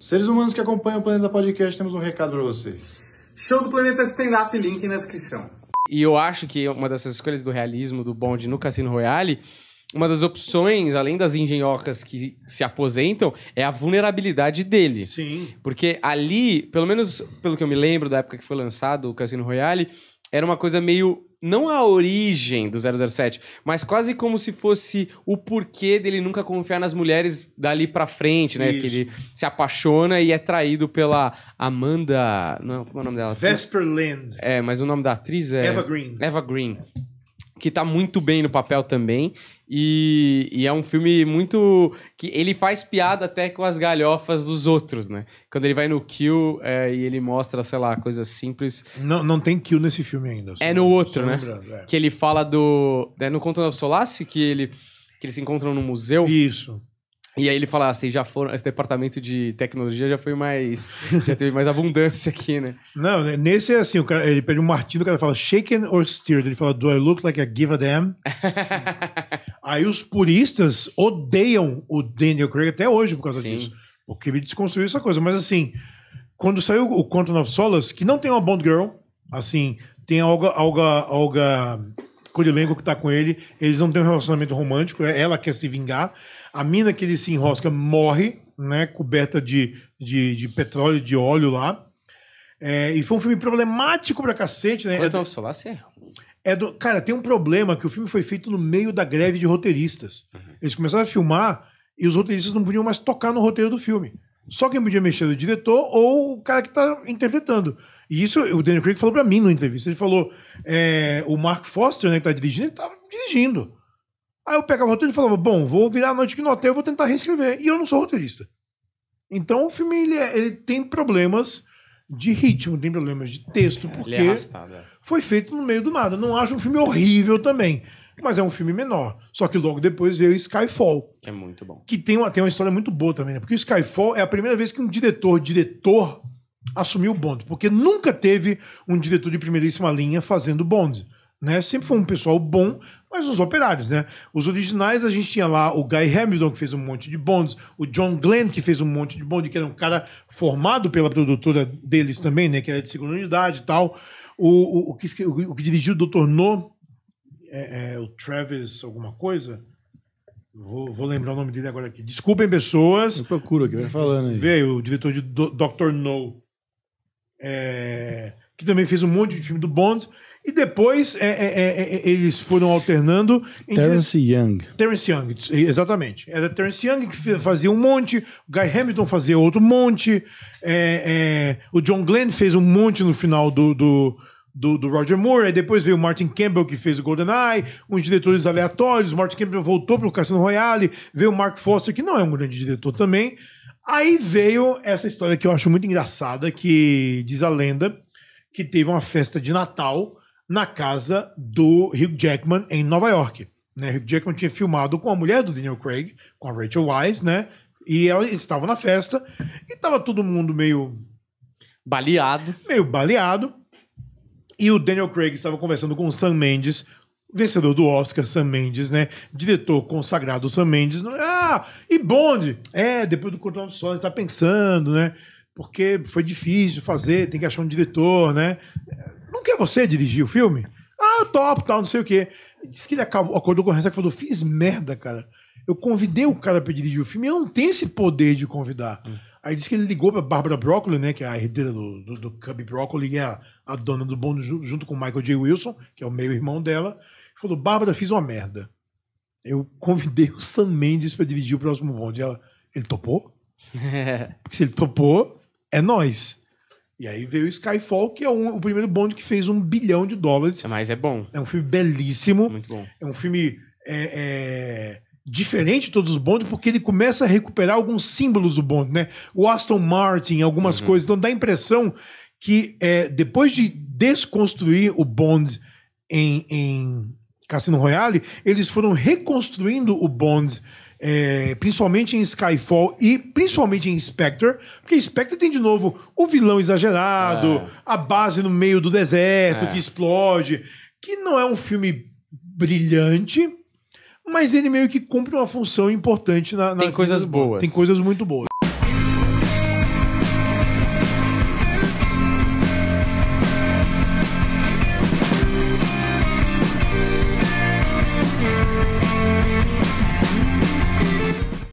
Seres humanos que acompanham o Planeta Podcast, temos um recado para vocês. Show do Planeta Stand Up, link na descrição. E eu acho que uma dessas escolhas do realismo do bonde no Cassino Royale, uma das opções, além das engenhocas que se aposentam, é a vulnerabilidade dele. Sim. Porque ali, pelo menos pelo que eu me lembro da época que foi lançado o Cassino Royale, era uma coisa meio não a origem do 007, mas quase como se fosse o porquê dele nunca confiar nas mulheres dali pra frente, né? Isso. Que ele se apaixona e é traído pela Amanda. Não, como é o nome dela? Vesper Lind. É, mas o nome da atriz é. Eva Green. Eva Green que tá muito bem no papel também. E, e, é um filme muito. que ele faz piada até com as galhofas dos outros, né? Quando ele vai no kill é, e ele mostra, sei lá, coisas simples. Não, não tem kill nesse filme ainda. É no outro, né? É. Que ele fala do. É no Conto da Solace que ele. Que eles se encontram no museu. Isso. E aí ele fala, assim já foram, esse departamento de tecnologia já foi mais, já teve mais abundância aqui, né? Não, né, nesse é assim, o cara, ele pede um martinho o cara fala shaken or steered? ele fala do I look like a give a damn? aí os puristas odeiam o Daniel Craig até hoje por causa Sim. disso, porque ele desconstruiu essa coisa, mas assim, quando saiu o Quantum of Solace, que não tem uma Bond Girl, assim, tem a Olga, Olga, Olga com o que tá com ele, eles não têm um relacionamento romântico, é ela quer se vingar. A mina que ele se enrosca morre, né? Coberta de, de, de petróleo, de óleo lá. É, e foi um filme problemático pra cacete, né? Então, é do, solar É do, cara, tem um problema que o filme foi feito no meio da greve de roteiristas. Uhum. Eles começaram a filmar e os roteiristas não podiam mais tocar no roteiro do filme. Só quem podia mexer era o diretor ou o cara que está interpretando. E isso o Daniel Craig falou para mim na entrevista. Ele falou: é, o Mark Foster, né, que está dirigindo, ele estava dirigindo. Aí eu pegava o roteiro e falava: bom, vou virar a noite que no hotel, vou tentar reescrever. E eu não sou roteirista. Então o filme ele, é, ele tem problemas de ritmo, tem problemas de texto, é, é porque é, foi feito no meio do nada. Não acho um filme horrível também mas é um filme menor. Só que logo depois veio Skyfall. Que é muito bom. Que tem uma, tem uma história muito boa também, né? Porque Skyfall é a primeira vez que um diretor, diretor, assumiu o Bond. Porque nunca teve um diretor de primeiríssima linha fazendo Bond. Né? Sempre foi um pessoal bom, mas uns operários, né? Os originais a gente tinha lá o Guy Hamilton, que fez um monte de Bonds, o John Glenn, que fez um monte de Bonds que era um cara formado pela produtora deles também, né? Que era de segunda unidade e tal. O, o, o, que, o, o que dirigiu o Dr. No, é, é, o Travis alguma coisa. Vou, vou, lembrar o nome dele agora aqui. Desculpem, pessoas. Eu procuro aqui, vai uhum. falando aí. Veio o diretor de Do Dr. No, é, que também fez um monte de filme do Bond. E depois é, é, é, é eles foram alternando. Terence Young. Terence Young, exatamente. Era Terence Young que fazia um monte, o Guy Hamilton fazia outro monte, o John Glenn fez um monte no final do, do do, do, Roger Moore, aí depois veio o Martin Campbell que fez o GoldenEye, uns diretores aleatórios, o Martin Campbell voltou para o Cassino Royale, veio o Mark Foster, que não é um grande diretor também. Aí veio essa história que eu acho muito engraçada, que diz a lenda que teve uma festa de Natal na casa do Hugh Jackman em Nova York. Né? Hugh Jackman tinha filmado com a mulher do Daniel Craig, com a Rachel Wise, né? E ela estavam na festa e tava todo mundo meio baleado, meio baleado. E o Daniel Craig estava conversando com o Sam Mendes, vencedor do Oscar, Sam Mendes, né? Diretor consagrado Sam Mendes. Ah, e Bond? É, depois do Controle do Sol, ele tá pensando, né? Porque foi difícil fazer, tem que achar um diretor, né? É, não quer você dirigir o filme? Ah, top, tal, não sei o quê. Diz que ele acabou, acordou com o ressaca e falou: fiz merda, cara. Eu convidei o cara para dirigir o filme, eu não tenho esse poder de convidar. Hum. Aí disse que ele ligou pra Bárbara Broccoli, né? Que é a herdeira do, do, do Broccoli é a, a dona do bonde junto com o Michael J. Wilson, que é o meio-irmão dela. E falou, Bárbara, fiz uma merda. Eu convidei o Sam Mendes para dirigir o próximo bonde. E ela, ele topou? Porque se ele topou, é nós. E aí veio Skyfall, que é um, o primeiro bonde que fez um bilhão de dólares. Mas é bom. É um filme belíssimo. Muito bom. É um filme... É, é diferente de todos os Bond, porque ele começa a recuperar alguns símbolos do Bond, né? O Aston Martin, algumas uhum. coisas. Então dá a impressão que é, depois de desconstruir o Bond em, em Cassino Royale, eles foram reconstruindo o Bond. É, principalmente em Skyfall e principalmente em Spectre, porque Spectre tem de novo o vilão exagerado, é. a base no meio do deserto é. que explode, que não é um filme brilhante, mas ele meio que cumpre uma função importante na. na tem coisas boas. Tem coisas muito boas.